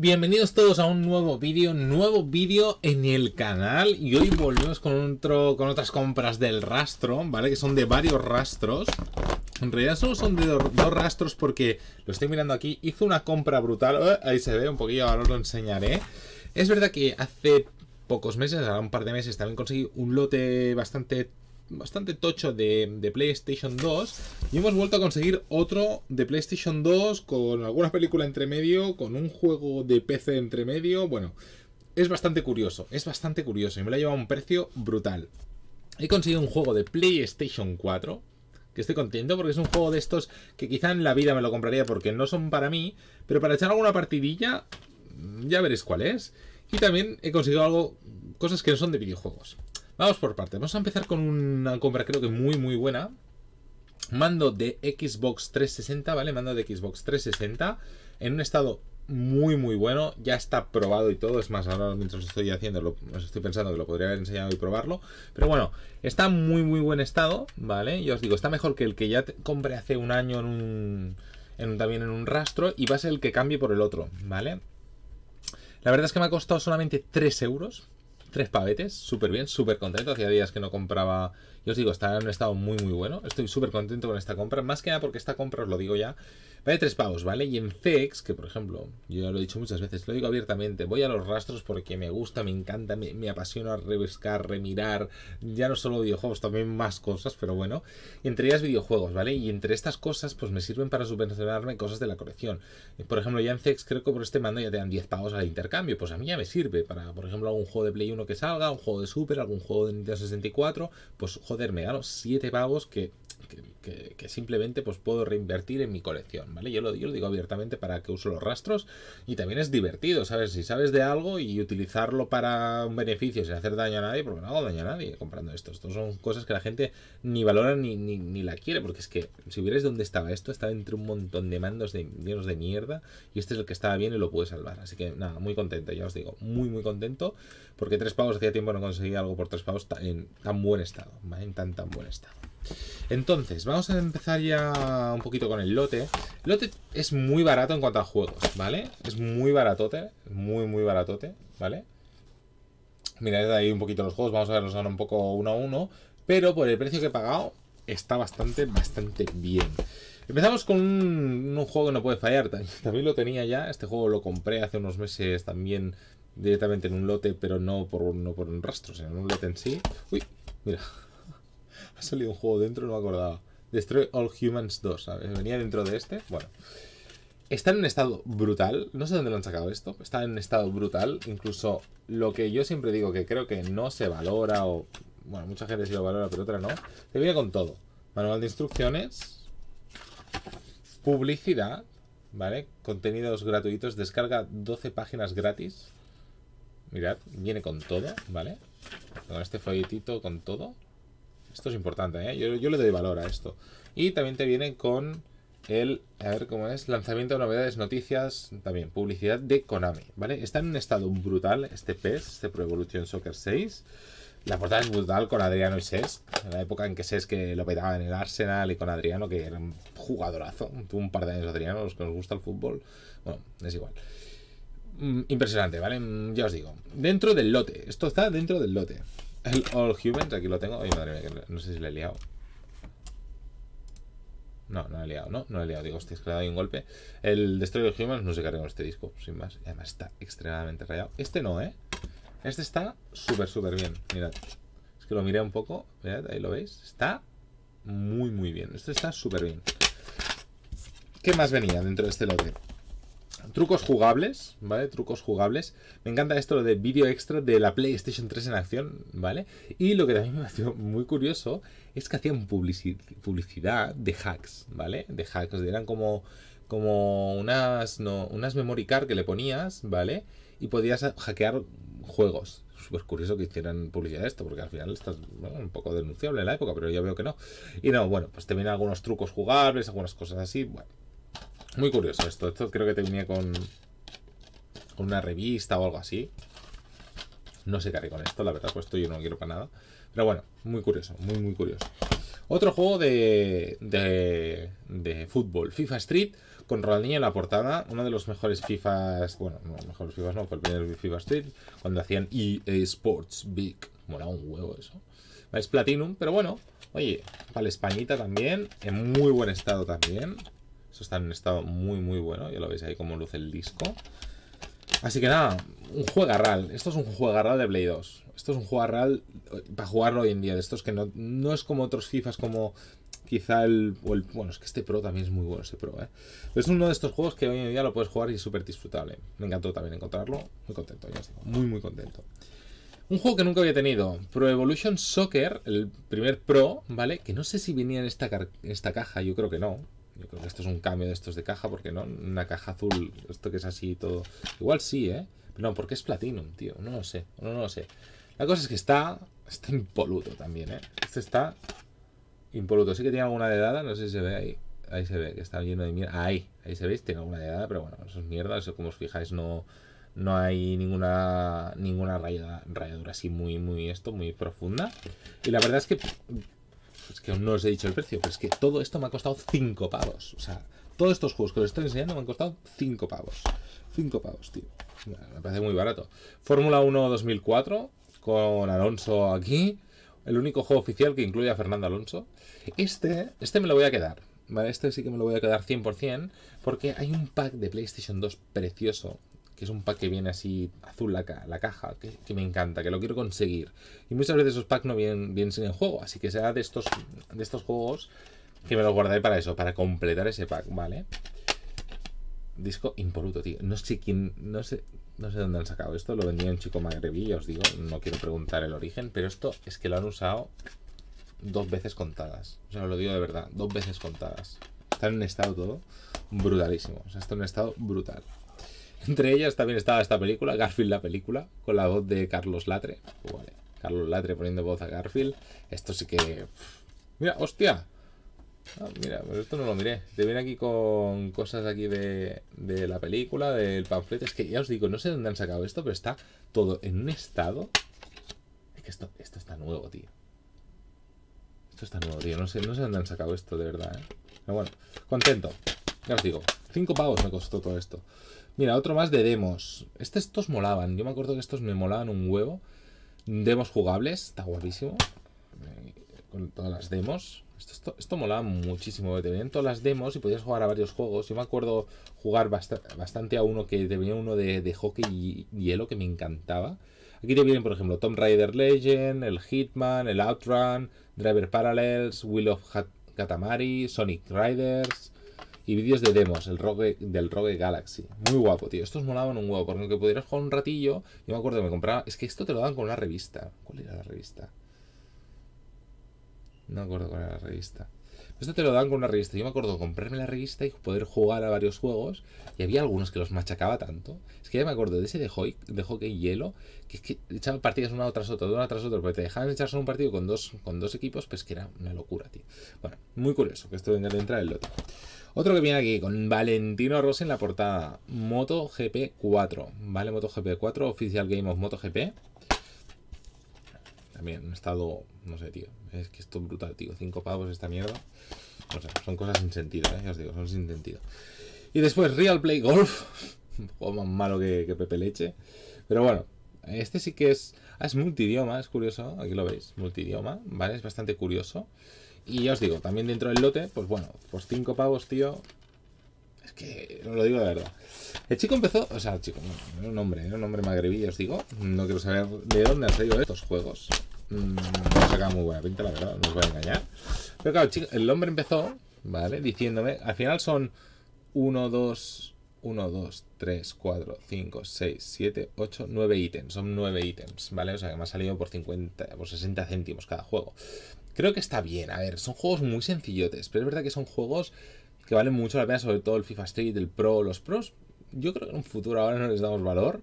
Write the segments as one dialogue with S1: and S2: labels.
S1: Bienvenidos todos a un nuevo vídeo, nuevo vídeo en el canal y hoy volvemos con, otro, con otras compras del rastro, ¿vale? Que son de varios rastros. En realidad solo son de dos, rastros porque lo estoy mirando aquí. Hizo una compra brutal. Eh, ahí se ve un poquillo, ahora os lo enseñaré. Es verdad que hace pocos meses, ahora un par de meses, también conseguí un lote bastante bastante tocho de, PlayStation 2. Y hemos vuelto a conseguir otro de PlayStation 2 con alguna película entre medio, con un juego de PC entre medio. Bueno, es bastante curioso, es bastante curioso y me lo ha llevado a un precio brutal. He conseguido un juego de PlayStation 4, que estoy contento porque es un juego de estos que quizá en la vida me lo compraría porque no son para mí, pero para echar alguna partidilla ya veréis cuál es. Y también he conseguido algo, cosas que no son de videojuegos. Vamos por parte. Vamos a empezar con una compra creo que muy muy buena. Mando de Xbox 360, ¿vale? Mando de Xbox 360 en un estado muy muy bueno, ya está probado y todo, es más, ahora mientras estoy haciendo, estoy pensando que lo podría haber enseñado y probarlo, pero bueno, está muy muy buen estado, ¿vale? Yo os digo, está mejor que el que ya compré hace un año en un, también en un rastro y va a ser el que cambie por el otro, ¿vale? La verdad es que me ha costado solamente 3 euros, tres pavetes, súper bien, súper contento. Hacía días que no compraba. Yo os digo, está en estado muy, muy bueno. Estoy súper contento con esta compra. Más que nada porque esta compra, os lo digo ya, vale tres pavos, ¿vale? Y en FX, e que por ejemplo, yo ya lo he dicho muchas veces, lo digo abiertamente, voy a los rastros porque me gusta, me encanta, me, apasiona rebuscar, remirar, ya no solo videojuegos, también más cosas, pero bueno. entre ellas videojuegos, ¿vale? Y entre estas cosas, pues me sirven para subvencionarme cosas de la colección. Por ejemplo, ya en FX e creo que por este mando ya te dan 10 pavos al intercambio. Pues a mí ya me sirve para, por ejemplo, algún juego de Play 1 lo que salga, un juego de Super, algún juego de Nintendo 64, pues joder, me gano 7 pavos que, que, simplemente pues puedo reinvertir en mi colección, ¿vale? Yo lo, lo digo abiertamente para que uso los rastros y también es divertido, ¿sabes? Si sabes de algo y utilizarlo para un beneficio sin hacer daño a nadie, porque no hago daño a nadie comprando esto. estos son cosas que la gente ni valora ni, la quiere, porque es que si hubierais dónde estaba esto, estaba entre un montón de mandos de, mierda y este es el que estaba bien y lo pude salvar. Así que nada, muy contento, ya os digo, muy muy contento, porque tres tres hacía tiempo no conseguía algo por tres pagos en tan buen estado, en tan tan buen estado. Entonces, vamos a empezar ya un poquito con el lote. El lote es muy barato en cuanto a juegos, ¿vale? Es muy baratote, muy muy baratote, ¿vale? Mirad ahí un poquito los juegos, vamos a verlos ahora un poco uno a uno, pero por el precio que he pagado está bastante, bastante bien. Empezamos con un, un, juego que no puede fallar. También lo tenía ya. Este juego lo compré hace unos meses también directamente en un lote, pero no por, no por un rastro, sino en un lote en sí. Uy, mira, ha salido un juego dentro, no me acordaba. Destroy All Humans 2, Venía dentro de este. Bueno, está en un estado brutal. No sé dónde lo han sacado esto. Está en un estado brutal. Incluso lo que yo siempre digo que creo que no se valora o... Bueno, mucha gente sí lo valora, pero otra no. Te viene con todo. Manual de instrucciones. Publicidad. ¿Vale? Contenidos gratuitos. Descarga 12 páginas gratis. Mirad, viene con todo, ¿vale? Con este folletito, con todo. Esto es importante, ¿eh? Yo, le doy valor a esto. Y también te viene con el, a ver cómo es, lanzamiento de novedades, noticias, también publicidad de Konami, ¿vale? Está en un estado brutal este PES, este Pro Evolution Soccer 6. La portada es brutal con Adriano y Ses, en la época en que Ses que lo petaba en el Arsenal y con Adriano, que era un jugadorazo, tuvo un par de años Adriano, los que nos gusta el fútbol, bueno, es igual. Mm, impresionante, ¿vale? Mm, ya os digo. Dentro del lote. Esto está dentro del lote. El All Humans, aquí lo tengo. Ay, madre mía, no sé si le he liado. No, no le he liado, ¿no? No le he liado. Digo, hostia, es que le he dado un golpe. El Destroy Humans no sé carga con este disco, sin más. además está extremadamente rayado. Este no, ¿eh? Este está súper, súper bien. Mirad. Es que lo miré un poco. Mirad, ahí lo veis. Está muy, muy bien. Este está súper bien. ¿Qué más venía dentro de este lote? trucos jugables, ¿vale? Trucos jugables. Me encanta esto de vídeo extra de la PlayStation 3 en acción, ¿vale? Y lo que también me sido muy curioso es que hacían publicidad de hacks, ¿vale? De hacks, eran como, como unas, unas memory card que le ponías, ¿vale? Y podías hackear juegos. Súper curioso que hicieran publicidad de esto, porque al final estás un poco denunciable en la época, pero yo veo que no. Y no, bueno, pues también algunos trucos jugables, algunas cosas así, bueno. Muy curioso esto. Esto creo que te venía con, una revista o algo así. No sé qué haré con esto, la verdad, pues esto yo no lo quiero para nada. Pero bueno, muy curioso, muy, muy curioso. Otro juego de, de, de fútbol, FIFA Street, con Ronaldinho en la portada. Uno de los mejores FIFAs, bueno, no, mejores FIFAs no, fue el primer FIFA Street, cuando hacían EA Sports Big. Molaba un huevo eso. Es Platinum, pero bueno, oye, para la Españita también, en muy buen estado también está en estado muy, muy bueno. Ya lo veis ahí como luce el disco. Así que nada, un juegarral. Esto es un juegarral de Play 2. Esto es un juegarral eh, para jugarlo hoy en día. De estos que no, no es como otros FIFAs como quizá el, Bueno, es que este Pro también es muy bueno, este Pro, ¿eh? es uno de estos juegos que hoy en día lo puedes jugar y es súper disfrutable. Me encantó también encontrarlo. Muy contento, ya os digo. Muy, muy contento. Un juego que nunca había tenido, Pro Evolution Soccer, el primer Pro, ¿vale? Que no sé si venía en esta, esta caja, yo creo que no. Yo creo que esto es un cambio de estos de caja, porque no, una caja azul, esto que es así y todo. Igual sí, ¿eh? Pero no, porque es platino tío. No lo sé, no, no lo sé. La cosa es que está, está impoluto también, ¿eh? Este está impoluto. Sí que tiene alguna de dada no sé si se ve ahí. Ahí se ve que está lleno de mierda. Ahí, ahí se veis, tiene alguna edad pero bueno, eso es mierda. Eso, como os fijáis, no, no hay ninguna ninguna rayadura, rayadura así muy, muy esto, muy profunda. Y la verdad es que es pues que no os he dicho el precio, pero es que todo esto me ha costado 5 pavos. O sea, todos estos juegos que os estoy enseñando me han costado 5 pavos. 5 pavos, tío. Me parece muy barato. Fórmula 1 2004 con Alonso aquí. El único juego oficial que incluye a Fernando Alonso. Este, este me lo voy a quedar. Vale, este sí que me lo voy a quedar 100% porque hay un pack de PlayStation 2 precioso que es un pack que viene así azul la, la caja, que, me encanta, que lo quiero conseguir. Y muchas veces esos packs no vienen, vienen sin el juego, así que sea de estos, de estos juegos que me los guardaré para eso, para completar ese pack, ¿vale? Disco impoluto, tío. No sé quién, no sé, no sé dónde han sacado esto, lo vendía un chico magrebí, os digo, no quiero preguntar el origen, pero esto es que lo han usado dos veces contadas. O sea, lo digo de verdad, dos veces contadas. Está en un estado todo brutalísimo. O sea, está en un estado brutal. Entre ellas también estaba esta película, Garfield la película, con la voz de Carlos Latre. Carlos Latre poniendo voz a Garfield. Esto sí que... Mira, hostia. Ah, mira, pero pues esto no lo miré. Te viene aquí con cosas aquí de, la película, del panfleto. Es que ya os digo, no sé dónde han sacado esto, pero está todo en un estado. Es que esto, esto está nuevo, tío. Esto está nuevo, tío. No sé, no sé dónde han sacado esto, de verdad, ¿eh? Pero bueno, contento. Ya os digo, cinco pavos me costó todo esto. Mira, otro más de demos. Este, estos molaban. Yo me acuerdo que estos me molaban un huevo. Demos jugables, está guapísimo. Eh, con todas las demos. Esto, molaba muchísimo. Te venían todas las demos y podías jugar a varios juegos. Yo me acuerdo jugar bastante a uno que te venía uno de, de hockey y hielo que me encantaba. Aquí te vienen, por ejemplo, Tomb Raider Legend, el Hitman, el Outrun, Driver Parallels, Wheel of Katamari, Sonic Riders, y vídeos de demos el Rogue, del Rogue Galaxy. Muy guapo, tío. Estos molaban un huevo, porque que pudieras jugar un ratillo, yo me acuerdo que me compraba... Es que esto te lo dan con una revista. ¿Cuál era la revista? No me acuerdo cuál era la revista. Esto te lo dan con una revista. Yo me acuerdo comprarme la revista y poder jugar a varios juegos. Y había algunos que los machacaba tanto. Es que ya me acuerdo de ese de, hockey, de hockey hielo, que es que echaba partidas una tras otra, una tras otra, pero te dejaban echarse un partido con dos, con dos equipos, pues que era una locura, tío. Bueno, muy curioso que esto venga de entrar el lote. Otro que viene aquí con Valentino Rossi en la portada. Moto GP 4. Vale, Moto GP 4, oficial Game of GP También he estado, no sé, tío. Es que esto es brutal, tío. cinco pavos esta mierda. O sea, son cosas sin sentido, ¿eh? Ya os digo, son sin sentido. Y después Real Play Golf. Un juego más malo que, que Pepe Leche. Pero bueno, este sí que es. Ah, es multidioma, es curioso. Aquí lo veis, multidioma, ¿vale? Es bastante curioso. Y ya os digo, también dentro del lote, pues bueno, pues 5 pavos, tío. Es que no lo digo de verdad. El chico empezó, o sea, el chico, era un hombre, era un hombre magrebí, os digo. No quiero saber de dónde han salido estos juegos. Mm, no se acaba muy buena pinta, la verdad, no os voy a engañar. Pero claro, el, el hombre empezó, ¿vale? Diciéndome, al final son 1, 2, 1, 2, 3, 4, 5, 6, 7, 8, 9 ítems. Son 9 ítems, ¿vale? O sea que me ha salido por 50, por 60 céntimos cada juego. Creo que está bien. A ver, son juegos muy sencillotes, pero es verdad que son juegos que valen mucho la pena, sobre todo el FIFA Street, el Pro, los Pros. Yo creo que en un futuro ahora no les damos valor,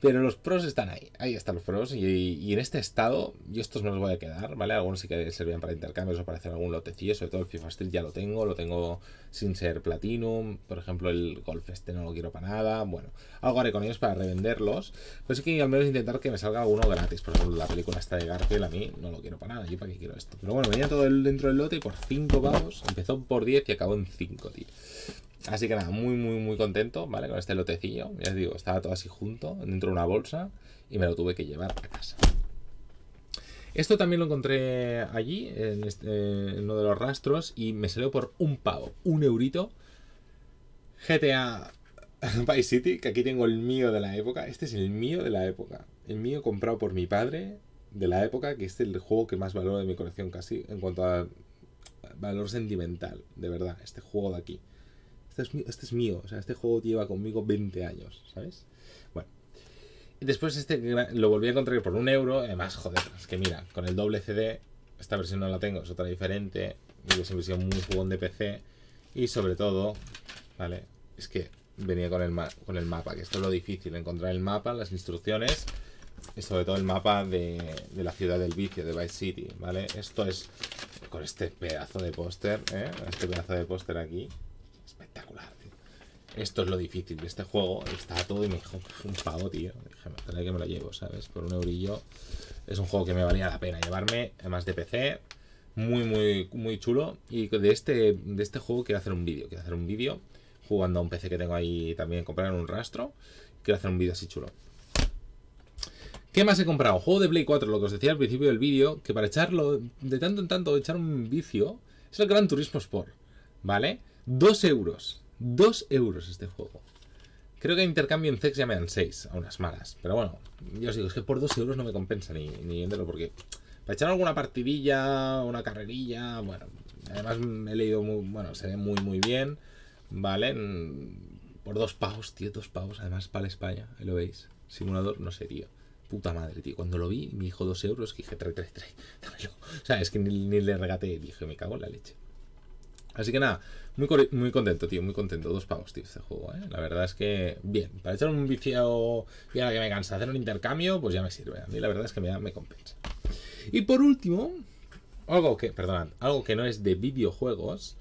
S1: pero los pros están ahí, ahí están los pros. Y, en este estado, yo estos me los voy a quedar, ¿vale? Algunos sí que servían para intercambios o para hacer algún lotecillo, sobre todo el FIFA Street ya lo tengo, lo tengo sin ser Platinum. Por ejemplo, el Golf este no lo quiero para nada. Bueno, algo haré con ellos para revenderlos. Pero sí que al menos intentar que me salga uno gratis. Por ejemplo, la película esta de Garfield a mí no lo quiero para nada. ¿Yo para qué quiero esto? Pero bueno, venía todo dentro del lote y por 5 pavos. Empezó por 10 y acabó en 5, tío. Así que nada, muy, muy, muy contento, ¿vale? Con este lotecillo. Ya os digo, estaba todo así junto, dentro de una bolsa, y me lo tuve que llevar a casa. Esto también lo encontré allí, en, este, uno de los rastros, y me salió por un pavo, un eurito. GTA Vice City, que aquí tengo el mío de la época. Este es el mío de la época. El mío comprado por mi padre de la época, que es el juego que más valoro de mi colección casi en cuanto a valor sentimental, de verdad, este juego de aquí. Este, este es, mío, o sea, este juego lleva conmigo 20 años, ¿sabes? Bueno. Después este lo volví a encontrar por un euro, además, joder, es que mira, con el doble CD, esta versión no la tengo, es otra diferente, yo siempre he sido muy jugón de PC, y sobre todo, ¿vale? Es que venía con el, con el mapa, que esto es lo difícil, encontrar el mapa, las instrucciones, y sobre todo el mapa de, de, la ciudad del vicio, de Vice City, ¿vale? Esto es con este pedazo de póster, ¿eh? Este pedazo de póster aquí, esto es lo difícil de este juego. Está todo y me dijo, un pavo, tío. Dije, que me lo llevo, ¿sabes? Por un eurillo. Es un juego que me valía la pena llevarme, además de PC. Muy, muy, muy chulo. Y de este, de este juego quiero hacer un vídeo. Quiero hacer un vídeo jugando a un PC que tengo ahí también, comprar un rastro. Quiero hacer un vídeo así chulo. ¿Qué más he comprado? Juego de Play 4, lo que os decía al principio del vídeo, que para echarlo de tanto en tanto, echar un vicio, es el Gran Turismo Sport, ¿vale? 2 euros. 2 euros este juego. Creo que intercambio en sex ya me dan 6, a unas malas. Pero bueno, yo os digo, es que por 2 euros no me compensa ni, ni porque... Para echar alguna partidilla, una carrerilla, bueno... Además he leído muy... Bueno, se ve muy muy bien, ¿vale? Mm, por dos pavos, tío, dos pavos. Además para España, ahí lo veis. Simulador, no sé, tío. Puta madre, tío. Cuando lo vi, me dijo dos euros, que dije, 3, 3, 3, O sea, es que ni, ni le regate, dije, me cago en la leche. Así que nada, muy, muy contento, tío, muy contento. Dos pavos, tío, este juego, ¿eh? La verdad es que, bien, para echar un vicio, y ahora que me cansa hacer un intercambio, pues ya me sirve. A mí la verdad es que me, me compensa. Y por último, algo que, perdonad, algo que no es de videojuegos,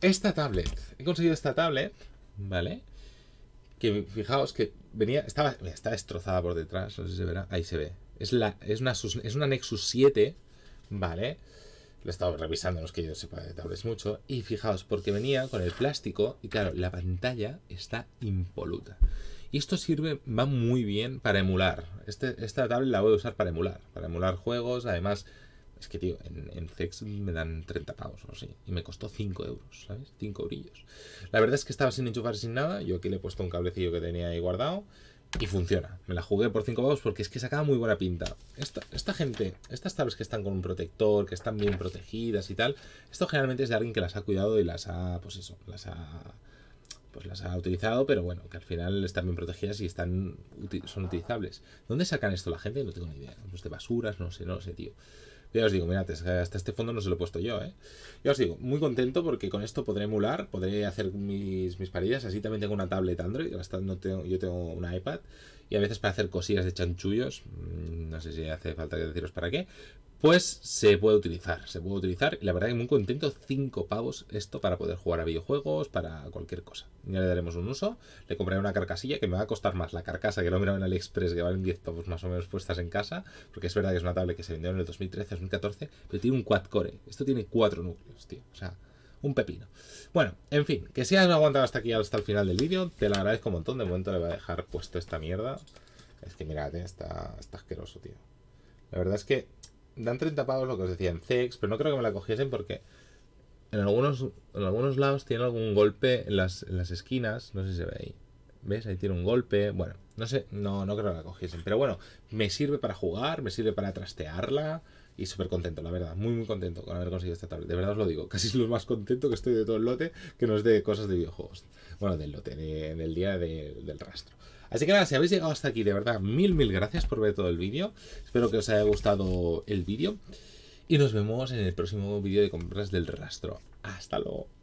S1: esta tablet. He conseguido esta tablet, ¿vale? Que fijaos que venía, estaba, está destrozada por detrás, no sé si se verá, ahí se ve. Es, la, es, una, es una Nexus 7, ¿vale? vale lo he estado revisando, no es que yo sepa de tablets mucho. Y fijaos, porque venía con el plástico y claro, la pantalla está impoluta. Y esto sirve, va muy bien para emular. Este, esta tablet la voy a usar para emular, para emular juegos. Además, es que, tío, en, en sex me dan 30 pavos o así. Y me costó 5 euros, ¿sabes? 5 brillos. La verdad es que estaba sin enchufar sin nada. Yo aquí le he puesto un cablecillo que tenía ahí guardado. Y funciona. Me la jugué por 5 pavos porque es que sacaba muy buena pinta. Esta, esta gente, estas tablas que están con un protector, que están bien protegidas y tal, esto generalmente es de alguien que las ha cuidado y las ha, pues eso, las ha, pues las ha utilizado, pero bueno, que al final están bien protegidas y están, son utilizables. ¿Dónde sacan esto la gente? No tengo ni idea. Pues de basuras, no sé, no sé, tío. Ya os digo, mirad, hasta este fondo no se lo he puesto yo, ¿eh? Ya os digo, muy contento porque con esto podré emular, podré hacer mis, mis parillas. Así también tengo una tablet Android, hasta yo tengo un iPad. Y a veces para hacer cosillas de chanchullos, mm, no sé si hace falta deciros para qué, pues se puede utilizar, se puede utilizar. Y la verdad que muy contento, cinco pavos esto para poder jugar a videojuegos, para cualquier cosa. Ya le daremos un uso, le compraré una carcasilla que me va a costar más la carcasa que lo he mirado en AliExpress, que valen 10 pavos más o menos puestas en casa, porque es verdad que es una tablet que se vendió en el 2013, 2014, pero tiene un quad-core. Esto tiene cuatro núcleos, tío, o sea... Un pepino. Bueno, en fin, que si has aguantado hasta aquí, hasta el final del vídeo, te lo agradezco un montón. De momento le voy a dejar puesto esta mierda. Es que mirad, eh, está, está asqueroso, tío. La verdad es que dan 30 pavos lo que os decía en pero no creo que me la cogiesen porque en algunos, en algunos lados tiene algún golpe en las, esquinas, no sé si se ve ahí. ¿Ves? Ahí tiene un golpe. Bueno, no sé, no, no creo que la cogiesen. Pero bueno, me sirve para jugar, me sirve para trastearla. Y súper contento, la verdad, muy muy contento con haber conseguido esta tablet. De verdad os lo digo, casi es lo más contento que estoy de todo el lote que nos dé cosas de videojuegos. Bueno, del lote, en el día del rastro. Así que nada, si habéis llegado hasta aquí, de verdad, mil mil gracias por ver todo el vídeo. Espero que os haya gustado el vídeo. Y nos vemos en el próximo vídeo de compras del rastro. Hasta luego.